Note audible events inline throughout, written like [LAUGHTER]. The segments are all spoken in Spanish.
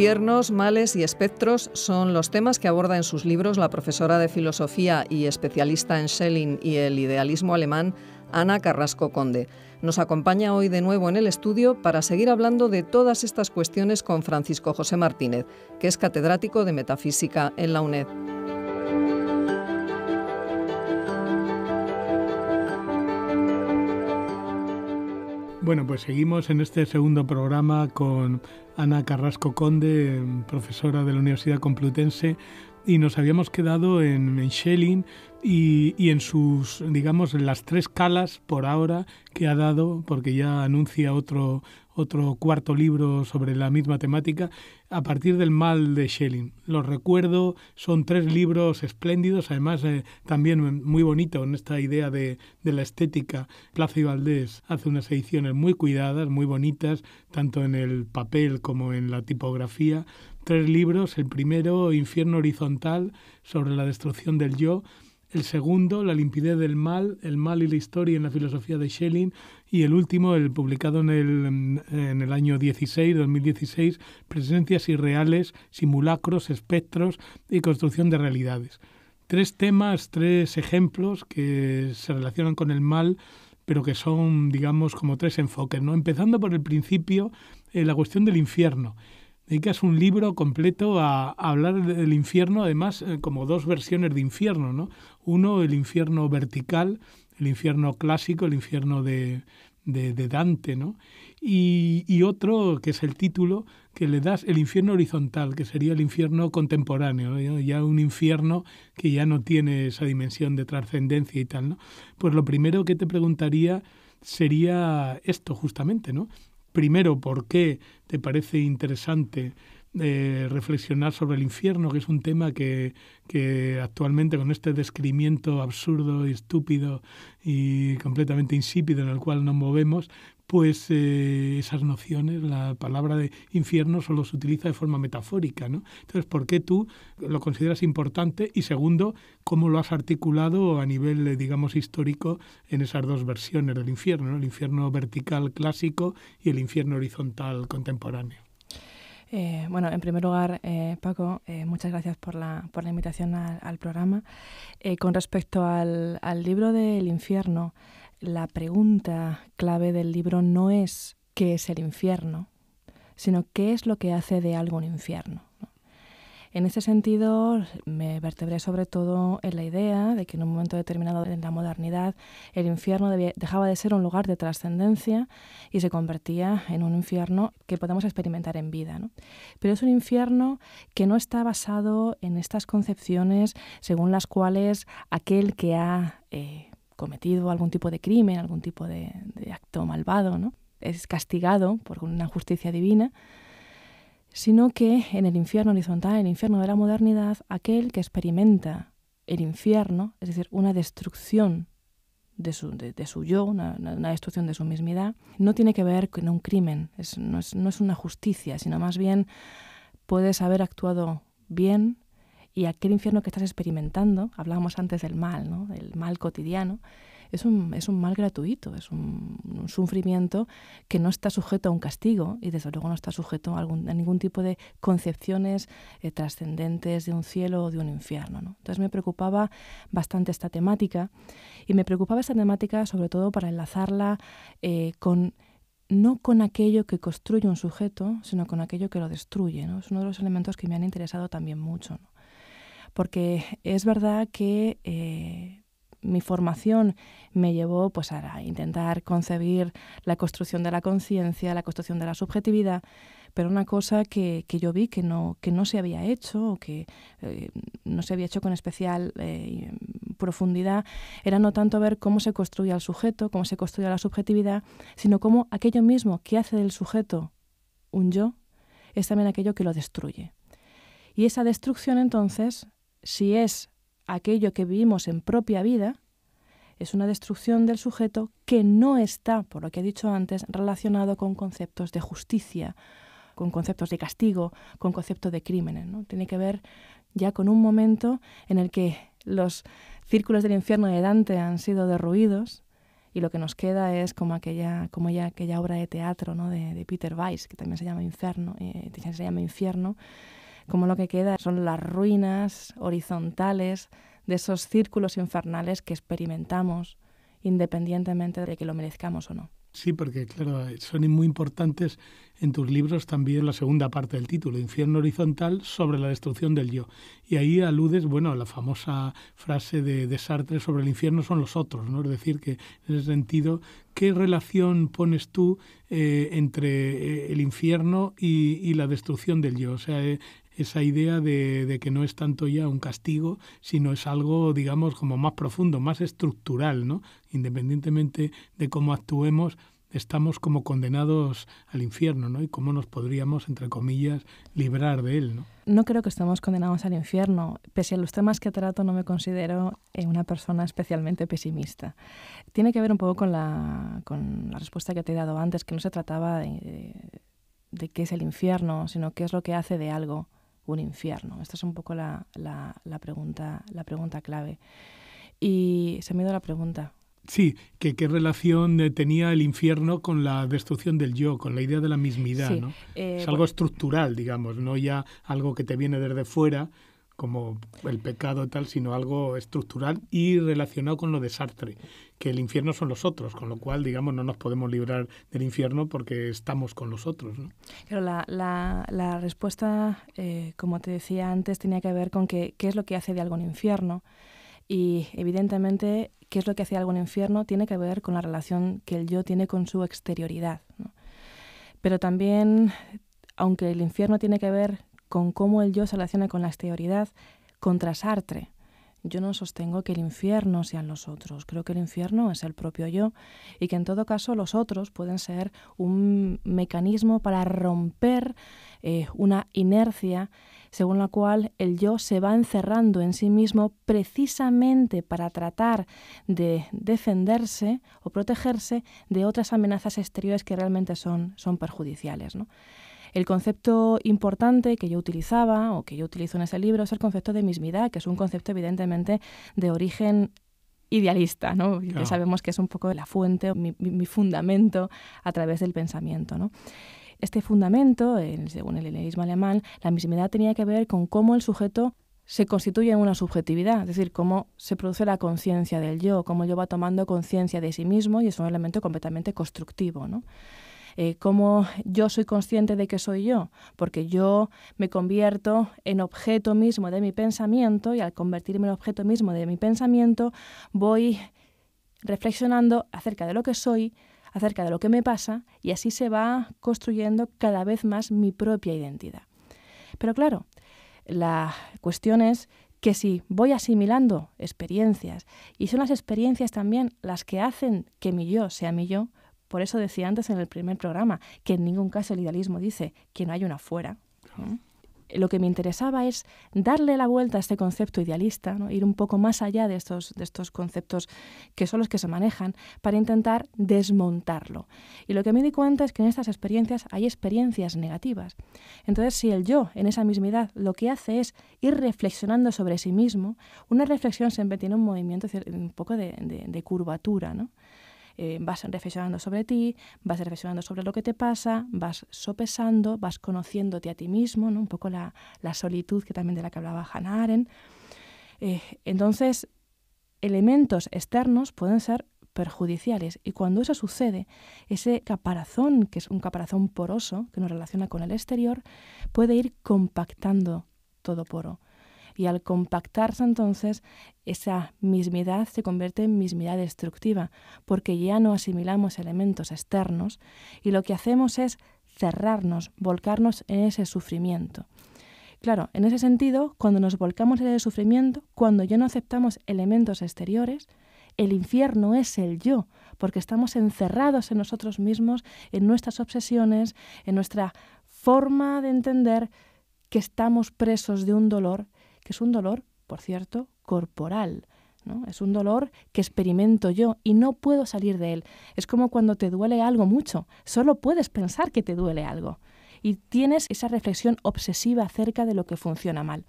Infiernos, males y espectros son los temas que aborda en sus libros la profesora de filosofía y especialista en Schelling y el idealismo alemán, Ana Carrasco Conde. Nos acompaña hoy de nuevo en el estudio para seguir hablando de todas estas cuestiones con Francisco José Martínez, que es catedrático de metafísica en la UNED. Bueno, pues seguimos en este segundo programa con Ana Carrasco Conde, profesora de la Universidad Complutense, y nos habíamos quedado en, Schelling y, en sus, digamos, en las tres calas por ahora que ha dado, porque ya anuncia otro, otro cuarto libro sobre la misma temática, a partir del mal de Schelling. Los recuerdo, son tres libros espléndidos, además eh, también muy bonito en esta idea de, de la estética. Plaza y Valdés hace unas ediciones muy cuidadas, muy bonitas, tanto en el papel como en la tipografía. Tres libros, el primero, Infierno Horizontal, sobre la destrucción del yo, el segundo, La limpidez del mal, El mal y la historia en la filosofía de Schelling, y el último, el publicado en el, año 16, 2016, Presencias irreales, simulacros, espectros y construcción de realidades. Tres temas, tres ejemplos que se relacionan con el mal, pero que son, digamos, como tres enfoques. ¿no? Empezando por el principio, eh, la cuestión del infierno que es un libro completo a, hablar del infierno, además eh, como dos versiones de infierno, ¿no? Uno, el infierno vertical, el infierno clásico, el infierno de, Dante, ¿no? Y, otro, que es el título, que le das el infierno horizontal, que sería el infierno contemporáneo, ya un infierno que ya no tiene esa dimensión de trascendencia y tal, ¿no? Pues lo primero que te preguntaría sería esto justamente, ¿no? primero por qué te parece interesante eh, reflexionar sobre el infierno, que es un tema que, que actualmente con este descrimiento absurdo y estúpido y completamente insípido en el cual nos movemos, pues esas nociones, la palabra de infierno solo se utiliza de forma metafórica, ¿no? Entonces, ¿por qué tú lo consideras importante? Y segundo, ¿cómo lo has articulado a nivel, eh, digamos, histórico en esas dos versiones del infierno, el infierno vertical clásico y el infierno horizontal contemporáneo? Eh, bueno, en primer lugar, Paco, muchas gracias por la, invitación al, programa. con respecto al, al libro del infierno, la pregunta clave del libro no es qué es el infierno, sino qué es lo que hace de algo un infierno. En ese sentido, me vertebré sobre todo en la idea de que en un momento determinado en la modernidad el infierno dejaba de ser un lugar de trascendencia y se convertía en un infierno que podemos experimentar en vida. Pero es un infierno que no está basado en estas concepciones según las cuales aquel que ha... Eh, cometido algún tipo de crimen, algún tipo de, acto malvado, ¿no? es castigado por una justicia divina, sino que en el infierno horizontal, en el infierno de la modernidad, aquel que experimenta el infierno, es decir, una destrucción de su, yo, una, destrucción de su mismidad, no tiene que ver con un crimen, no, es, no es una justicia, sino más bien puedes haber actuado bien, y aquel infierno que estás experimentando, hablábamos antes del mal, ¿no? del mal cotidiano, es un, mal gratuito, es un, sufrimiento que no está sujeto a un castigo y desde luego no está sujeto a, ningún tipo de concepciones eh, trascendentes de un cielo o de un infierno. ¿no? Entonces me preocupaba bastante esta temática y me preocupaba esta temática sobre todo para enlazarla eh, con no con aquello que construye un sujeto, sino con aquello que lo destruye. ¿no? Es uno de los elementos que me han interesado también mucho porque es verdad que eh, mi formación me llevó pues, a intentar concebir la construcción de la conciencia, la construcción de la subjetividad, pero una cosa que, yo vi que no, que no se había hecho o que eh, no se había hecho con especial eh, profundidad era no tanto ver cómo se construye el sujeto, cómo se construye la subjetividad, sino cómo aquello mismo que hace del sujeto un yo es también aquello que lo destruye. Y esa destrucción entonces si es aquello que vivimos en propia vida, es una destrucción del sujeto que no está, por lo que he dicho antes, relacionado con conceptos de justicia, con conceptos de castigo, con conceptos de crímenes. ¿no? Tiene que ver ya con un momento en el que los círculos del infierno de Dante han sido derruidos y lo que nos queda es como aquella, como ya, aquella obra de teatro ¿no? de, Peter Weiss, que también se llama Inferno, eh, se llama Infierno como lo que queda son las ruinas horizontales de esos círculos infernales que experimentamos independientemente de que lo merezcamos o no. Sí, porque claro, son muy importantes en tus libros también la segunda parte del título, Infierno horizontal sobre la destrucción del yo. Y ahí aludes, bueno, a la famosa frase de, de Sartre sobre el infierno son los otros, ¿no? Es decir, que en ese sentido, ¿qué relación pones tú eh, entre eh, el infierno y, la destrucción del yo? O sea, eh, esa idea de, que no es tanto ya un castigo, sino es algo, digamos, como más profundo, más estructural, ¿no? Independientemente de cómo actuemos, estamos como condenados al infierno, ¿no? Y cómo nos podríamos, entre comillas, librar de él, ¿no? No creo que estemos condenados al infierno. Pese a los temas que trato, no me considero eh, una persona especialmente pesimista. Tiene que ver un poco con la, respuesta que te he dado antes, que no se trataba de qué es el infierno, sino qué es lo que hace de algo un infierno? Esta es un poco la, la, pregunta, la pregunta clave. Y se me ha la pregunta. Sí, que qué relación tenía el infierno con la destrucción del yo, con la idea de la mismidad, ¿no? Eh, es algo pues estructural, digamos, no ya algo que te viene desde fuera, como el pecado tal, sino algo estructural y relacionado con lo desastre, que el infierno son los otros, con lo cual, digamos, no nos podemos librar del infierno porque estamos con los otros. ¿no? Pero la, respuesta, eh, como te decía antes, tenía que ver con qué es lo que hace de algún infierno. Y evidentemente, qué es lo que hace de algo infierno tiene que ver con la relación que el yo tiene con su exterioridad. Pero también, aunque el infierno tiene que ver con cómo el yo se relaciona con la exterioridad contra Sartre. Yo no sostengo que el infierno sean los otros, creo que el infierno es el propio yo y que en todo caso los otros pueden ser un mecanismo para romper eh, una inercia según la cual el yo se va encerrando en sí mismo precisamente para tratar de defenderse o protegerse de otras amenazas exteriores que realmente son, son perjudiciales. ¿no? El concepto importante que yo utilizaba o que yo utilizo en ese libro es el concepto de mismidad, que es un concepto evidentemente de origen idealista, ¿no? Que sabemos que es un poco la fuente, mi, mi fundamento a través del pensamiento, ¿no? Este fundamento, según el idealismo alemán, la mismidad tenía que ver con cómo el sujeto se constituye en una subjetividad, es decir, cómo se produce la conciencia del yo, cómo yo va tomando conciencia de sí mismo y es un elemento completamente constructivo, ¿no? Eh, cómo yo soy consciente de que soy yo, porque yo me convierto en objeto mismo de mi pensamiento y al convertirme en objeto mismo de mi pensamiento voy reflexionando acerca de lo que soy, acerca de lo que me pasa y así se va construyendo cada vez más mi propia identidad. Pero claro, la cuestión es que si voy asimilando experiencias y son las experiencias también las que hacen que mi yo sea mi yo, por eso decía antes en el primer programa que en ningún caso el idealismo dice que no hay una fuera. Lo que me interesaba es darle la vuelta a este concepto idealista, ¿no? ir un poco más allá de estos, de estos conceptos que son los que se manejan, para intentar desmontarlo. Y lo que me di cuenta es que en estas experiencias hay experiencias negativas. Entonces, si el yo, en esa mismidad, lo que hace es ir reflexionando sobre sí mismo, una reflexión siempre tiene un movimiento un poco de, de curvatura, ¿no? Eh, vas reflexionando sobre ti, vas reflexionando sobre lo que te pasa, vas sopesando, vas conociéndote a ti mismo, un poco la, solitud que también de la que hablaba Hannah Arendt. Eh, entonces, elementos externos pueden ser perjudiciales y cuando eso sucede, ese caparazón, que es un caparazón poroso que nos relaciona con el exterior, puede ir compactando todo poro. Y al compactarse entonces, esa mismidad se convierte en mismidad destructiva, porque ya no asimilamos elementos externos y lo que hacemos es cerrarnos, volcarnos en ese sufrimiento. Claro, en ese sentido, cuando nos volcamos en el sufrimiento, cuando ya no aceptamos elementos exteriores, el infierno es el yo, porque estamos encerrados en nosotros mismos, en nuestras obsesiones, en nuestra forma de entender que estamos presos de un dolor es un dolor, por cierto, corporal. ¿no? Es un dolor que experimento yo y no puedo salir de él. Es como cuando te duele algo mucho, solo puedes pensar que te duele algo. Y tienes esa reflexión obsesiva acerca de lo que funciona mal.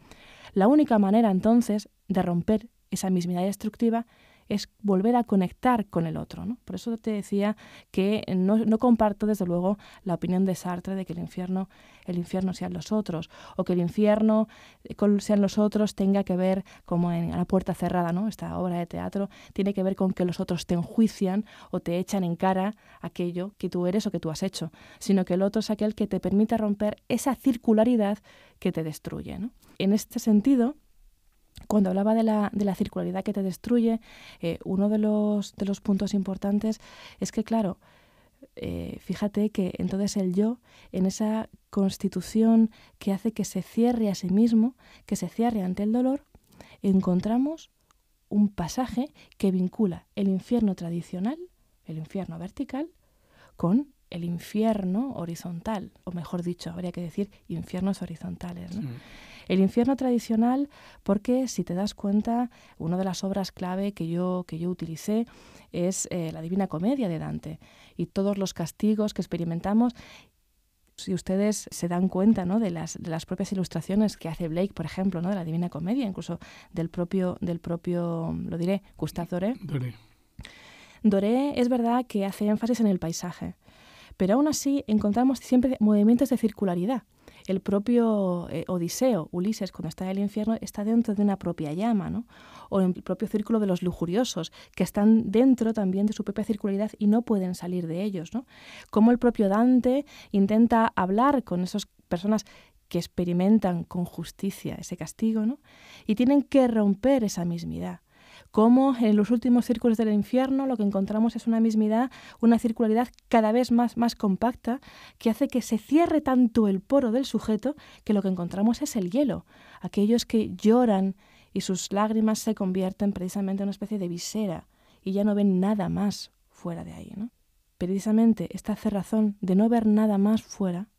La única manera entonces de romper esa mismidad destructiva es volver a conectar con el otro. Por eso te decía que no, no, comparto, desde luego, la opinión de Sartre de que el infierno, el infierno sean los otros, o que el infierno eh, sean los otros tenga que ver, como en la puerta cerrada, ¿no? esta obra de teatro, tiene que ver con que los otros te enjuician o te echan en cara aquello que tú eres o que tú has hecho, sino que el otro es aquel que te permite romper esa circularidad que te destruye. En este sentido, cuando hablaba de la, de la circularidad que te destruye, eh, uno de los, de los puntos importantes es que, claro, eh, fíjate que entonces el yo, en esa constitución que hace que se cierre a sí mismo, que se cierre ante el dolor, encontramos un pasaje que vincula el infierno tradicional, el infierno vertical, con el infierno horizontal, o mejor dicho, habría que decir infiernos horizontales. ¿no? El infierno tradicional, porque si te das cuenta, una de las obras clave que yo, que yo utilicé es eh, la Divina Comedia de Dante y todos los castigos que experimentamos si ustedes se dan cuenta ¿no? de, las, propias ilustraciones que hace Blake, por ejemplo, ¿no? de la Divina Comedia, incluso del propio, del propio lo diré, Gustave Doré. Doré. Doré es verdad que hace énfasis en el paisaje, pero aún así encontramos siempre movimientos de circularidad el propio eh, Odiseo, Ulises, cuando está en el infierno, está dentro de una propia llama, o en el propio círculo de los lujuriosos, que están dentro también de su propia circularidad y no pueden salir de ellos. ¿no? Como el propio Dante intenta hablar con esas personas que experimentan con justicia ese castigo y tienen que romper esa mismidad cómo en los últimos círculos del infierno lo que encontramos es una mismidad, una circularidad cada vez más, más compacta que hace que se cierre tanto el poro del sujeto que lo que encontramos es el hielo. Aquellos que lloran y sus lágrimas se convierten precisamente en una especie de visera y ya no ven nada más fuera de ahí. Precisamente esta cerrazón de no ver nada más fuera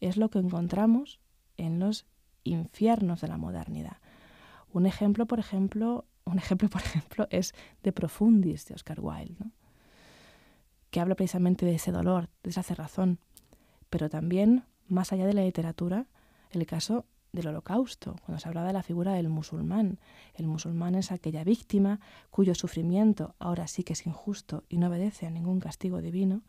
es lo que encontramos en los infiernos de la modernidad. Un ejemplo, por ejemplo, un ejemplo, [LAUGHS] por ejemplo, es De Profundis de Oscar Wilde, que habla precisamente de ese dolor, de esa cerrazón, pero también, más allá de la literatura, el caso del holocausto, cuando se hablaba de la figura del musulmán. El musulmán es aquella víctima cuyo sufrimiento ahora sí que es injusto y no obedece a ningún castigo divino.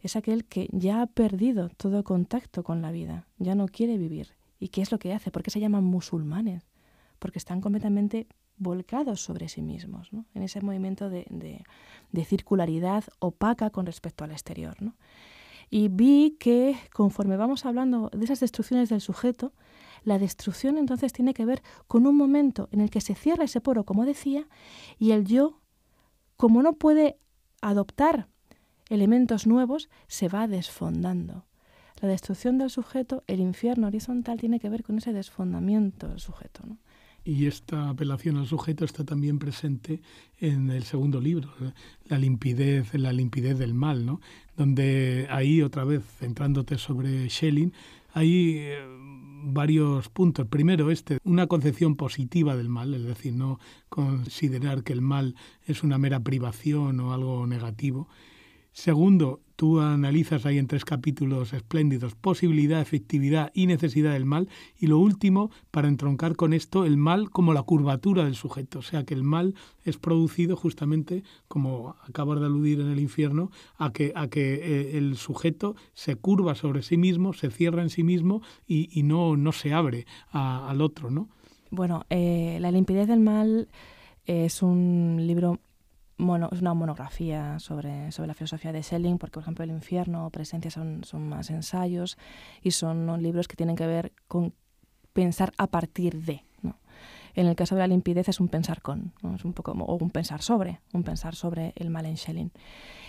Es aquel que ya ha perdido todo contacto con la vida, ya no quiere vivir. ¿Y qué es lo que hace? ¿Por qué se llaman musulmanes? porque están completamente volcados sobre sí mismos, en ese movimiento de, circularidad opaca con respecto al exterior. Y vi que conforme vamos hablando de esas destrucciones del sujeto, la destrucción entonces tiene que ver con un momento en el que se cierra ese poro, como decía, y el yo, como no puede adoptar elementos nuevos, se va desfondando. La destrucción del sujeto, el infierno horizontal, tiene que ver con ese desfondamiento del sujeto y esta apelación al sujeto está también presente en el segundo libro, la limpidez, la limpidez del mal, ¿no? Donde ahí otra vez centrándote sobre Schelling, hay eh, varios puntos. Primero, este, una concepción positiva del mal, es decir, no considerar que el mal es una mera privación o algo negativo, Segundo, tú analizas ahí en tres capítulos espléndidos posibilidad, efectividad y necesidad del mal. Y lo último, para entroncar con esto, el mal como la curvatura del sujeto. O sea, que el mal es producido justamente, como acabas de aludir en el infierno, a que, a que eh, el sujeto se curva sobre sí mismo, se cierra en sí mismo y, no, no se abre al otro, ¿no? Bueno, eh, La limpidez del mal es un libro es una monografía sobre, sobre la filosofía de Schelling, porque, por ejemplo, El infierno o Presencia son, son más ensayos y son libros que tienen que ver con pensar a partir de. ¿no? En el caso de la limpidez es un pensar con, es un poco o un pensar sobre, un pensar sobre el mal en Schelling.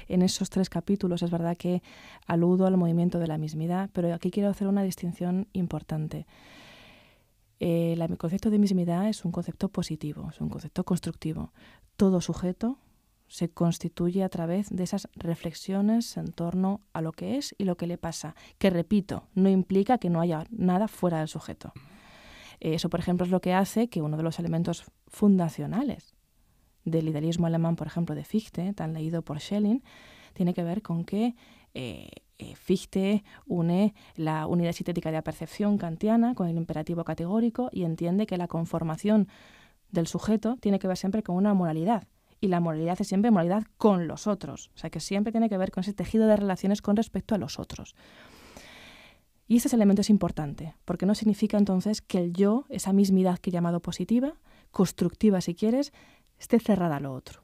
En esos tres capítulos es verdad que aludo al movimiento de la mismidad, pero aquí quiero hacer una distinción importante. el eh, concepto de mismidad es un concepto positivo, es un concepto constructivo. Todo sujeto se constituye a través de esas reflexiones en torno a lo que es y lo que le pasa, que repito, no implica que no haya nada fuera del sujeto. Eso, por ejemplo, es lo que hace que uno de los elementos fundacionales del idealismo alemán, por ejemplo, de Fichte, tan leído por Schelling, tiene que ver con que eh, eh, Fichte une la unidad sintética de la percepción kantiana con el imperativo categórico y entiende que la conformación del sujeto tiene que ver siempre con una moralidad y la moralidad es siempre moralidad con los otros, o sea que siempre tiene que ver con ese tejido de relaciones con respecto a los otros. Y ese elemento es importante, porque no significa entonces que el yo, esa mismidad que he llamado positiva, constructiva si quieres, esté cerrada a lo otro.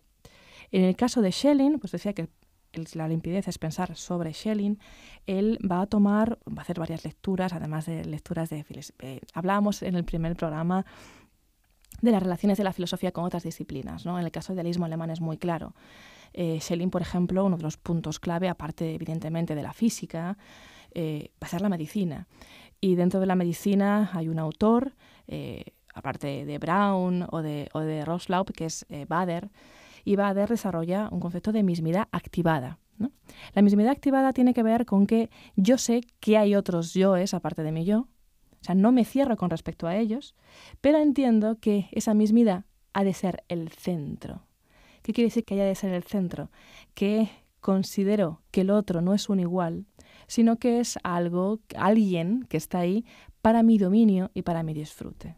En el caso de Schelling, pues decía que la limpidez es pensar sobre Schelling, él va a tomar, va a hacer varias lecturas, además de lecturas de... Eh, hablábamos en el primer programa de las relaciones de la filosofía con otras disciplinas. ¿no? En el caso del idealismo alemán es muy claro. Eh, Schelling, por ejemplo, uno de los puntos clave, aparte evidentemente de la física, eh, va a ser la medicina. Y dentro de la medicina hay un autor, eh, aparte de Brown o de, o que es Bader, y Bader desarrolla un concepto de mismidad activada. La mismidad activada tiene que ver con que yo sé que hay otros yoes aparte de mi yo, o sea, no me cierro con respecto a ellos, pero entiendo que esa mismidad ha de ser el centro. ¿Qué quiere decir que haya de ser el centro? Que considero que el otro no es un igual, sino que es algo, alguien que está ahí para mi dominio y para mi disfrute.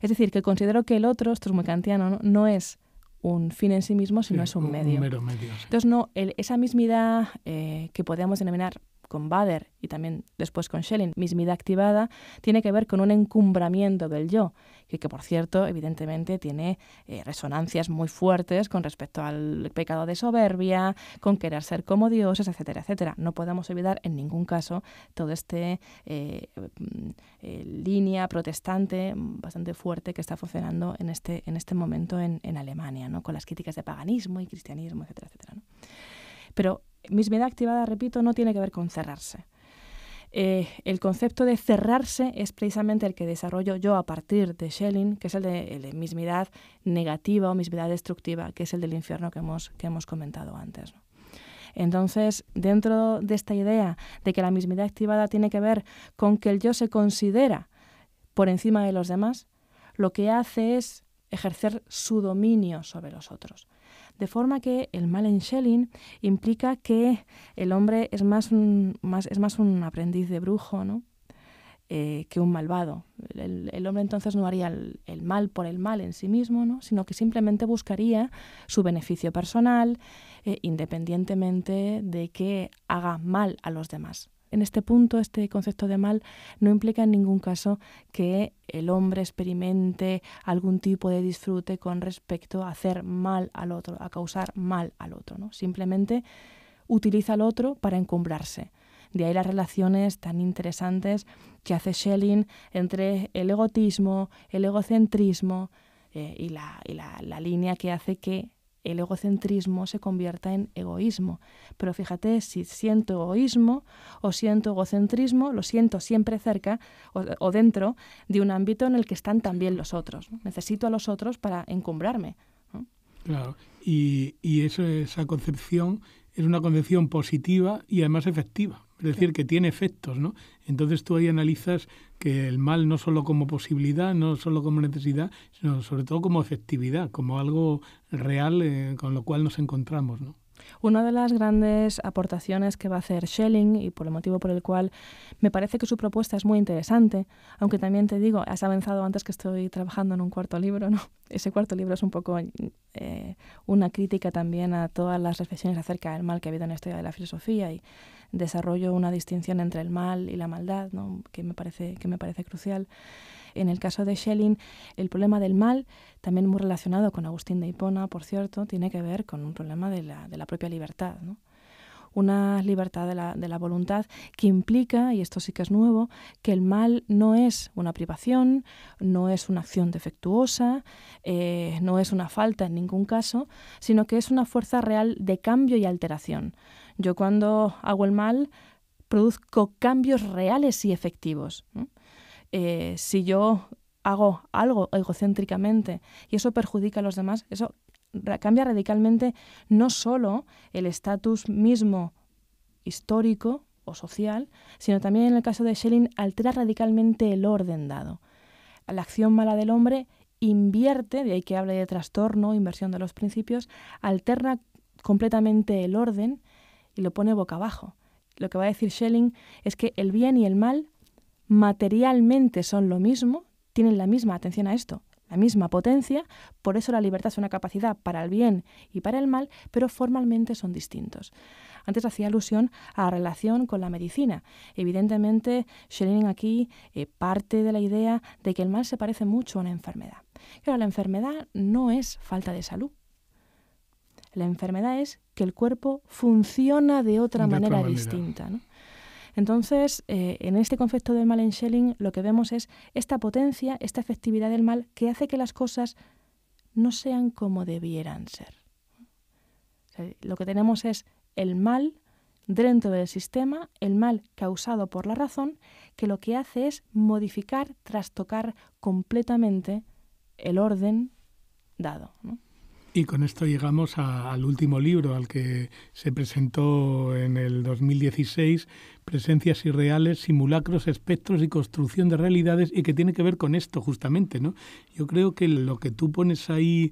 Es decir, que considero que el otro, esto es muy kantiano, no, es un fin en sí mismo, sino es un, medio. Entonces, no, esa mismidad eh, que podríamos denominar con Bader y también después con Schelling, mismidad activada, tiene que ver con un encumbramiento del yo, que, por cierto, evidentemente tiene eh, resonancias muy fuertes con respecto al pecado de soberbia, con querer ser como dioses, etcétera, etcétera. No podemos olvidar en ningún caso toda esta eh, mm, eh, línea protestante bastante fuerte que está funcionando en este, en este momento en, Alemania, ¿no? con las críticas de paganismo y cristianismo, etcétera, etcétera. Pero Mismidad activada, repito, no tiene que ver con cerrarse. Eh, el concepto de cerrarse es precisamente el que desarrollo yo a partir de Schelling, que es el de, la mismidad negativa o mismidad destructiva, que es el del infierno que hemos, que hemos comentado antes. Entonces, dentro de esta idea de que la mismidad activada tiene que ver con que el yo se considera por encima de los demás, lo que hace es ejercer su dominio sobre los otros de forma que el mal en Schelling implica que el hombre es más un, aprendiz de brujo, eh, que un malvado. El, hombre entonces no haría el, mal por el mal en sí mismo, sino que simplemente buscaría su beneficio personal, eh, independientemente de que haga mal a los demás en este punto, este concepto de mal no implica en ningún caso que el hombre experimente algún tipo de disfrute con respecto a hacer mal al otro, a causar mal al otro. ¿no? Simplemente utiliza al otro para encumbrarse. De ahí las relaciones tan interesantes que hace Schelling entre el egotismo, el egocentrismo eh, y, la, la línea que hace que el egocentrismo se convierta en egoísmo. Pero fíjate, si siento egoísmo o siento egocentrismo, lo siento siempre cerca o, dentro de un ámbito en el que están también los otros. Necesito a los otros para encumbrarme. Claro, y, esa concepción es una concepción positiva y además efectiva, es decir, que tiene efectos, ¿no? Entonces tú ahí analizas que el mal no solo como posibilidad, no solo como necesidad, sino sobre todo como efectividad, como algo real eh, con lo cual nos encontramos. ¿no? Una de las grandes aportaciones que va a hacer Schelling, y por el motivo por el cual me parece que su propuesta es muy interesante, aunque también te digo, has avanzado antes que estoy trabajando en un cuarto libro, ¿no? [LAUGHS] Ese cuarto libro es un poco eh, una crítica también a todas las reflexiones acerca del mal que ha habido en la historia de la filosofía y desarrollo una distinción entre el mal y la maldad, ¿no? que, me parece, que me parece crucial. En el caso de Schelling, el problema del mal, también muy relacionado con Agustín de Hipona, por cierto, tiene que ver con un problema de la, propia libertad. ¿no? una libertad de la, voluntad que implica, y esto sí que es nuevo, que el mal no es una privación, no es una acción defectuosa, eh, no es una falta en ningún caso, sino que es una fuerza real de cambio y alteración. Yo cuando hago el mal, produzco cambios reales y efectivos. Eh, si yo hago algo egocéntricamente y eso perjudica a los demás, eso cambia radicalmente no solo el estatus mismo histórico o social, sino también en el caso de Schelling altera radicalmente el orden dado. La acción mala del hombre invierte, de ahí que hable de trastorno, inversión de los principios, alterna completamente el orden y lo pone boca abajo. Lo que va a decir Schelling es que el bien y el mal materialmente son lo mismo, tienen la misma atención a esto, la misma potencia, por eso la libertad es una capacidad para el bien y para el mal, pero formalmente son distintos. Antes hacía alusión a la relación con la medicina. Evidentemente, Schelling aquí eh, parte de la idea de que el mal se parece mucho a una enfermedad. Claro, la enfermedad no es falta de salud. La enfermedad es que el cuerpo funciona de otra manera, distinta. Entonces, eh, en este concepto del mal en Schelling, lo que vemos es esta potencia, esta efectividad del mal que hace que las cosas no sean como debieran ser. lo que tenemos es el mal dentro del sistema, el mal causado por la razón, que lo que hace es modificar, trastocar completamente el orden dado. Y con esto llegamos al último libro, al que se presentó en el 2016, Presencias Irreales, Simulacros, Espectros y Construcción de Realidades, y que tiene que ver con esto justamente. ¿no? Yo creo que lo que tú pones ahí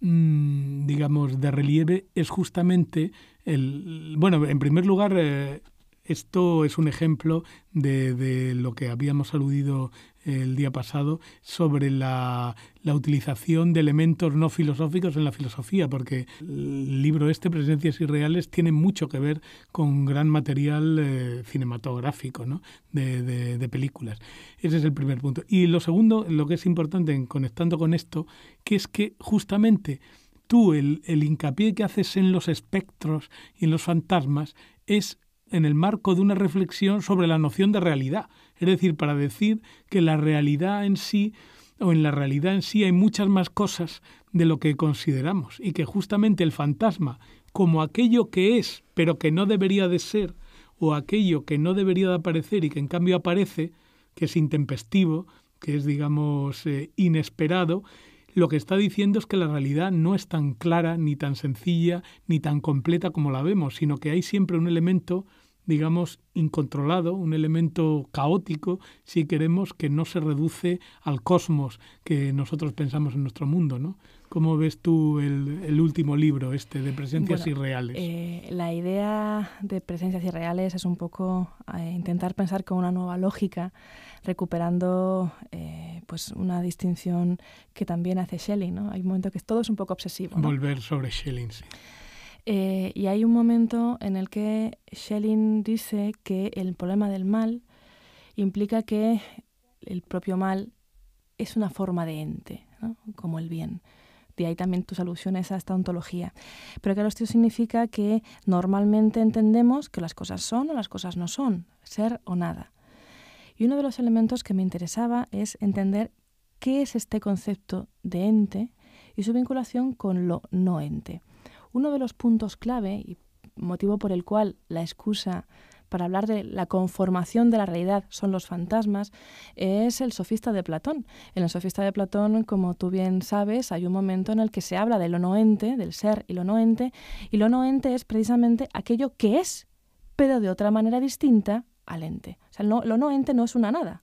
mm, digamos, de relieve es justamente el... Bueno, en primer lugar, eh, esto es un ejemplo de, lo que habíamos aludido eh, el día pasado sobre la, utilización de elementos no filosóficos en la filosofía, porque el libro este, Presencias Irreales, tiene mucho que ver con gran material eh, cinematográfico ¿no? de, películas. Ese es el primer punto. Y lo segundo, lo que es importante en conectando con esto, que es que justamente tú el, el hincapié que haces en los espectros y en los fantasmas es en el marco de una reflexión sobre la noción de realidad, es decir, para decir que la realidad en sí o en la realidad en sí hay muchas más cosas de lo que consideramos y que justamente el fantasma, como aquello que es pero que no debería de ser, o aquello que no debería de aparecer y que en cambio aparece, que es intempestivo, que es digamos eh, inesperado, lo que está diciendo es que la realidad no es tan clara, ni tan sencilla, ni tan completa como la vemos, sino que hay siempre un elemento digamos, incontrolado, un elemento caótico, si queremos, que no se reduce al cosmos que nosotros pensamos en nuestro mundo, ¿Cómo ves tú el, último libro este de Presencias Irreales? Eh, la idea de Presencias Irreales es un poco eh, intentar pensar con una nueva lógica, recuperando eh, pues una distinción que también hace Schelling. Hay un momento que todo es un poco obsesivo. Volver sobre Schelling, sí. y hay un momento en el que Schelling dice que el problema del mal implica que el propio mal es una forma de ente, como el bien de ahí también tus alusiones a esta ontología. Pero que hostia significa que normalmente entendemos que las cosas son o las cosas no son, ser o nada. Y uno de los elementos que me interesaba es entender qué es este concepto de ente y su vinculación con lo no ente. Uno de los puntos clave y motivo por el cual la excusa para hablar de la conformación de la realidad, son los fantasmas, es el sofista de Platón. En el sofista de Platón, como tú bien sabes, hay un momento en el que se habla de lo noente, del ser y lo noente, y lo noente es precisamente aquello que es, pero de otra manera distinta al ente. O sea, no, lo noente no es una nada,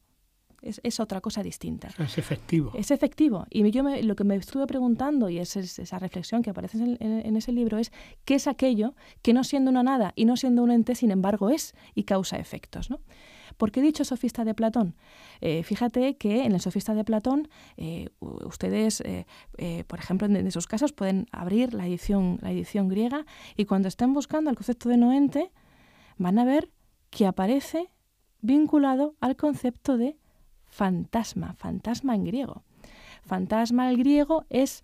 es, otra cosa distinta. Es efectivo. Es efectivo. Y yo lo que me estuve preguntando, y es, esa reflexión que aparece en, ese libro, es qué es aquello que no siendo una nada y no siendo un ente, sin embargo, es y causa efectos. ¿no? ¿Por qué he dicho sofista de Platón? Eh, fíjate que en el sofista de Platón, eh, ustedes, eh, por ejemplo, en, sus casos pueden abrir la edición, la edición griega y cuando estén buscando el concepto de noente, van a ver que aparece vinculado al concepto de fantasma, fantasma en griego. Fantasma en griego es,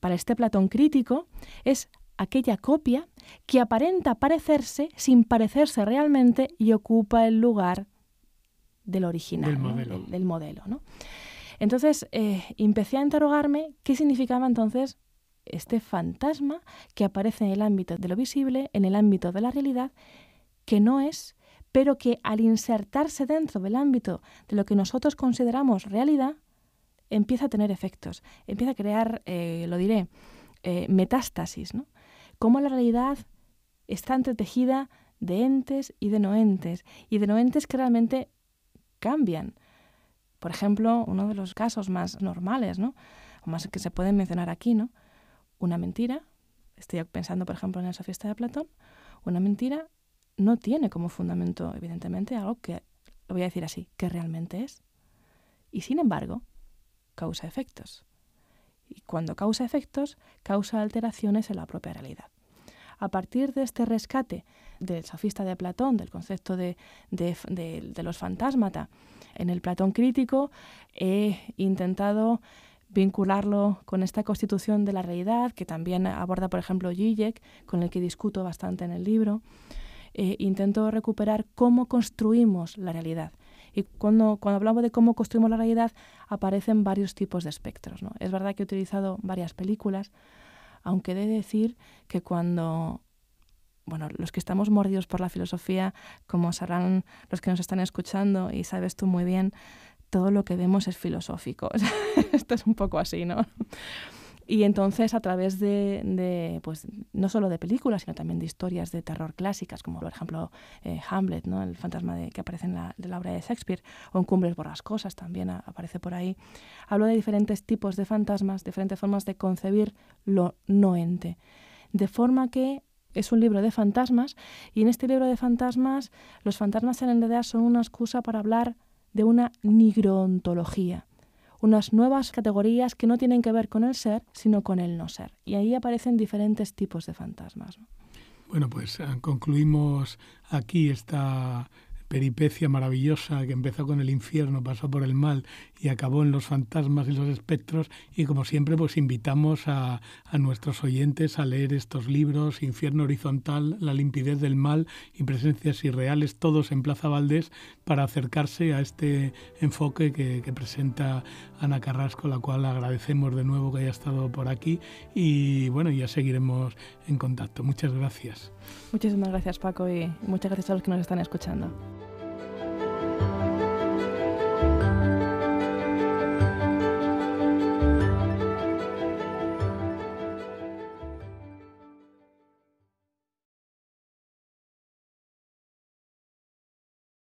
para este Platón crítico, es aquella copia que aparenta parecerse sin parecerse realmente y ocupa el lugar del original, del modelo. modelo Entonces, eh, empecé a interrogarme qué significaba entonces este fantasma que aparece en el ámbito de lo visible, en el ámbito de la realidad, que no es pero que al insertarse dentro del ámbito de lo que nosotros consideramos realidad, empieza a tener efectos, empieza a crear, eh, lo diré, eh, metástasis, ¿no? Cómo la realidad está entretejida de entes y de no entes, y de no entes que realmente cambian. Por ejemplo, uno de los casos más normales, ¿no? o más que se pueden mencionar aquí, ¿no? una mentira, estoy pensando por ejemplo en esa fiesta de Platón, una mentira no tiene como fundamento, evidentemente, algo que, lo voy a decir así, que realmente es. Y sin embargo, causa efectos. Y cuando causa efectos, causa alteraciones en la propia realidad. A partir de este rescate del sofista de Platón, del concepto de, los fantasmata, en el Platón crítico he intentado vincularlo con esta constitución de la realidad que también aborda, por ejemplo, Zizek, con el que discuto bastante en el libro. Eh, intento recuperar cómo construimos la realidad. Y cuando, cuando hablamos de cómo construimos la realidad, aparecen varios tipos de espectros. ¿no? Es verdad que he utilizado varias películas, aunque he de decir que cuando bueno, los que estamos mordidos por la filosofía, como sabrán los que nos están escuchando y sabes tú muy bien, todo lo que vemos es filosófico. [LAUGHS] Esto es un poco así, ¿no? Y entonces a través de, pues, no solo de películas, sino también de historias de terror clásicas, como por ejemplo eh, Hamlet, ¿no? el fantasma que aparece en la, obra de Shakespeare, o en Cumbres Borrascosas también aparece por ahí, hablo de diferentes tipos de fantasmas, diferentes formas de concebir lo noente. De forma que es un libro de fantasmas y en este libro de fantasmas los fantasmas en realidad son una excusa para hablar de una nigroontología unas nuevas categorías que no tienen que ver con el ser, sino con el no ser. Y ahí aparecen diferentes tipos de fantasmas. Bueno, pues ah, concluimos aquí esta peripecia maravillosa que empezó con el infierno, pasó por el mal y acabó en los fantasmas y los espectros. Y como siempre, pues invitamos a, nuestros oyentes a leer estos libros, Infierno Horizontal, La limpidez del mal y Presencias irreales, todos en Plaza Valdés, para acercarse a este enfoque que, que presenta Ana Carrasco, la cual agradecemos de nuevo que haya estado por aquí. Y bueno, ya seguiremos en contacto. Muchas gracias. Muchísimas gracias Paco y muchas gracias a los que nos están escuchando.